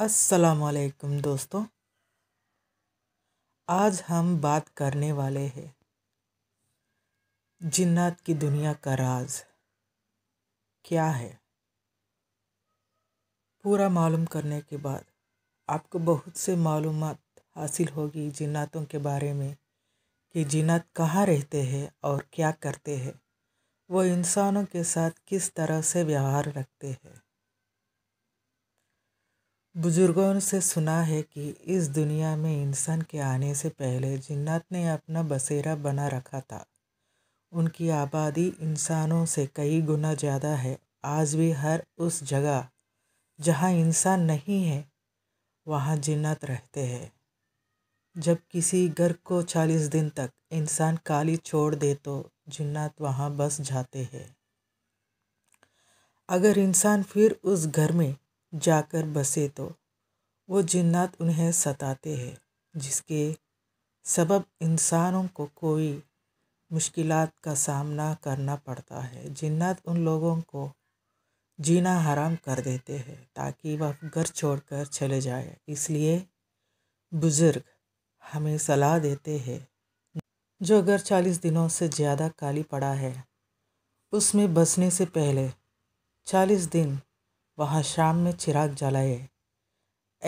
असलकम दोस्तों आज हम बात करने वाले हैं जिन्नात की दुनिया का राज क्या है पूरा मालूम करने के बाद आपको बहुत से मालूम हासिल होगी जिन्नातों के बारे में कि जिन्नात कहाँ रहते हैं और क्या करते हैं वो इंसानों के साथ किस तरह से व्यवहार रखते हैं बुज़ुर्गों से सुना है कि इस दुनिया में इंसान के आने से पहले जिन्नात ने अपना बसेरा बना रखा था उनकी आबादी इंसानों से कई गुना ज़्यादा है आज भी हर उस जगह जहाँ इंसान नहीं है वहाँ जिन्नत रहते हैं जब किसी घर को चालीस दिन तक इंसान काली छोड़ दे तो जिन्नत वहाँ बस जाते हैं अगर इंसान फिर उस घर में जाकर बसे तो वो जिन्नात उन्हें सताते हैं जिसके सबब इंसानों को कोई मुश्किलात का सामना करना पड़ता है जिन्नात उन लोगों को जीना हराम कर देते हैं ताकि वह घर छोड़कर चले जाए इसलिए बुज़ुर्ग हमें सलाह देते हैं जो अगर चालीस दिनों से ज़्यादा काली पड़ा है उसमें बसने से पहले चालीस दिन वहाँ शाम में चिराग जलाए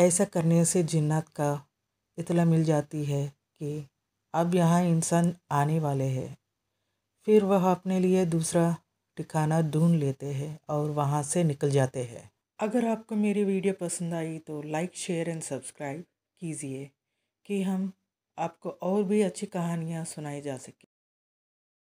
ऐसा करने से जिन्नात का इतला मिल जाती है कि अब यहाँ इंसान आने वाले हैं फिर वह अपने लिए दूसरा ठिकाना ढूंढ लेते हैं और वहाँ से निकल जाते हैं अगर आपको मेरी वीडियो पसंद आई तो लाइक शेयर एंड सब्सक्राइब कीजिए कि हम आपको और भी अच्छी कहानियाँ सुनाई जा सके